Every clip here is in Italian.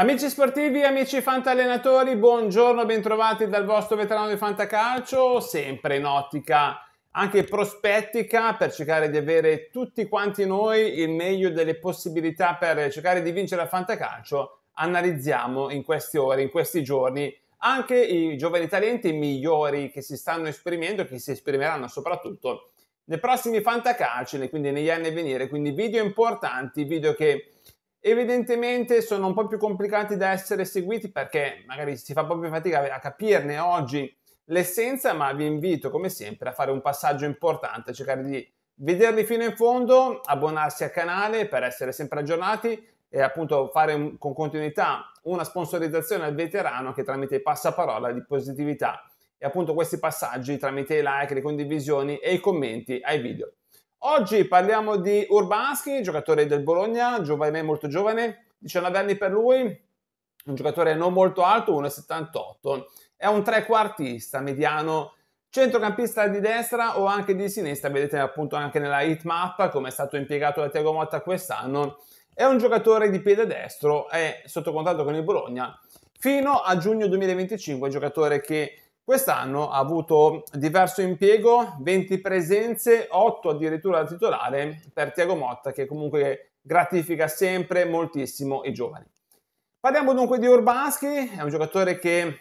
Amici sportivi, amici fantallenatori, buongiorno, bentrovati dal vostro veterano di fantacalcio, sempre in ottica anche prospettica per cercare di avere tutti quanti noi il meglio delle possibilità per cercare di vincere a fantacalcio. Analizziamo in queste ore, in questi giorni, anche i giovani talenti migliori che si stanno esprimendo, che si esprimeranno soprattutto nei prossimi fantacalci, quindi negli anni a venire, quindi video importanti, video che Evidentemente sono un po' più complicati da essere seguiti perché magari si fa proprio fatica a capirne oggi l'essenza, ma vi invito come sempre a fare un passaggio importante, a cercare di vederli fino in fondo, abbonarsi al canale per essere sempre aggiornati e appunto fare un, con continuità una sponsorizzazione al veterano che tramite passaparola di positività e appunto questi passaggi tramite i like, le condivisioni e i commenti ai video Oggi parliamo di Urbanski, giocatore del Bologna, giovane, molto giovane, 19 anni per lui, un giocatore non molto alto, 1,78. È un trequartista mediano, centrocampista di destra o anche di sinistra, vedete appunto anche nella hit map come è stato impiegato da Tiago Motta quest'anno. È un giocatore di piede destro, è sotto contratto con il Bologna fino a giugno 2025, giocatore che Quest'anno ha avuto diverso impiego, 20 presenze, 8 addirittura da titolare per Tiago Motta che comunque gratifica sempre moltissimo i giovani. Parliamo dunque di Urbanski, è un giocatore che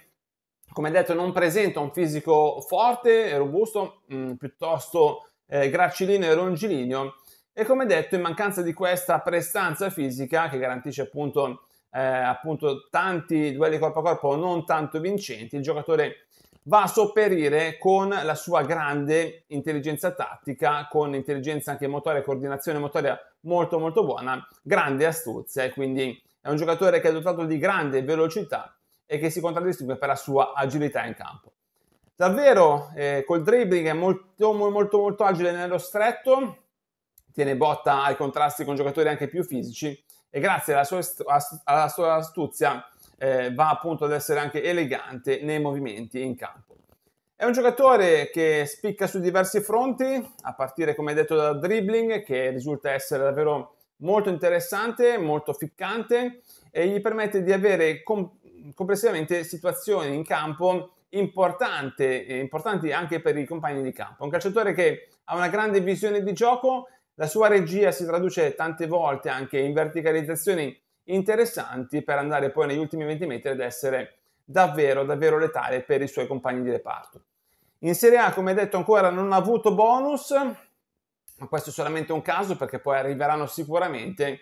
come detto non presenta un fisico forte e robusto, mh, mm, piuttosto eh, gracilino e longilineo e come detto in mancanza di questa prestanza fisica che garantisce appunto, eh, appunto tanti duelli corpo a corpo non tanto vincenti, il giocatore va a sopperire con la sua grande intelligenza tattica, con intelligenza anche motoria, coordinazione motoria molto molto buona, grande astuzia e quindi è un giocatore che è dotato di grande velocità e che si contraddistingue per la sua agilità in campo. Davvero eh, col dribbling è molto molto molto agile nello stretto, tiene botta ai contrasti con giocatori anche più fisici e grazie alla sua, alla sua astuzia eh, va appunto ad essere anche elegante nei movimenti in campo. È un giocatore che spicca su diversi fronti, a partire come detto dal dribbling, che risulta essere davvero molto interessante, molto ficcante e gli permette di avere com- complessivamente situazioni in campo importanti anche per i compagni di campo. Un calciatore che ha una grande visione di gioco, la sua regia si traduce tante volte anche in verticalizzazioni interessanti per andare poi negli ultimi 20 metri ad essere davvero, davvero letale per i suoi compagni di reparto. In Serie A, come detto, ancora non ha avuto bonus, ma questo è solamente un caso perché poi arriveranno sicuramente.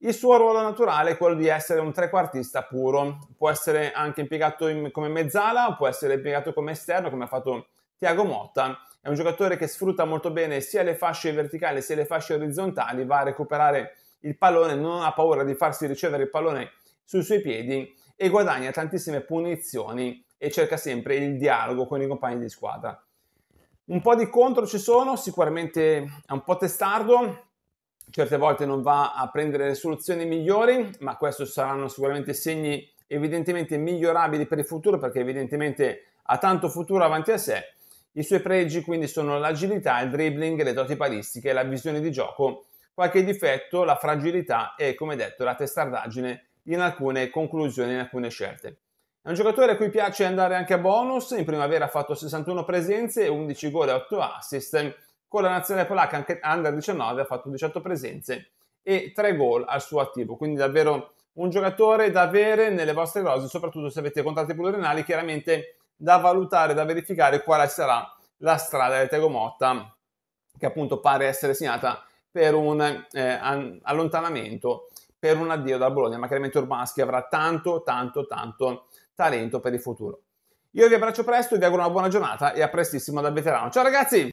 Il suo ruolo naturale è quello di essere un trequartista puro, può essere anche impiegato in, come mezzala, può essere impiegato come esterno, come ha fatto Tiago Motta. È un giocatore che sfrutta molto bene sia le fasce verticali sia le fasce orizzontali, va a recuperare il pallone, non ha paura di farsi ricevere il pallone sui suoi piedi e guadagna tantissime punizioni e cerca sempre il dialogo con i compagni di squadra. Un po' di contro ci sono, sicuramente è un po' testardo, certe volte non va a prendere le soluzioni migliori, ma questi saranno sicuramente segni evidentemente migliorabili per il futuro perché evidentemente ha tanto futuro avanti a sé. I suoi pregi quindi sono l'agilità, il dribbling, le doti balistiche, la visione di gioco qualche difetto, la fragilità e, come detto, la testardaggine in alcune conclusioni, in alcune scelte. È un giocatore a cui piace andare anche a bonus, in primavera ha fatto 61 presenze, 11 gol e 8 assist, con la nazionale polacca anche under 19 ha fatto 18 presenze e 3 gol al suo attivo, quindi davvero un giocatore da avere nelle vostre rose, soprattutto se avete contratti plurinali, chiaramente da valutare, da verificare quale sarà la strada del Tegomotta, che appunto pare essere segnata per un eh, allontanamento, per un addio dal Bologna, ma chiaramente Urbanski avrà tanto, tanto, tanto talento per il futuro. Io vi abbraccio presto, vi auguro una buona giornata e a prestissimo dal veterano. Ciao ragazzi!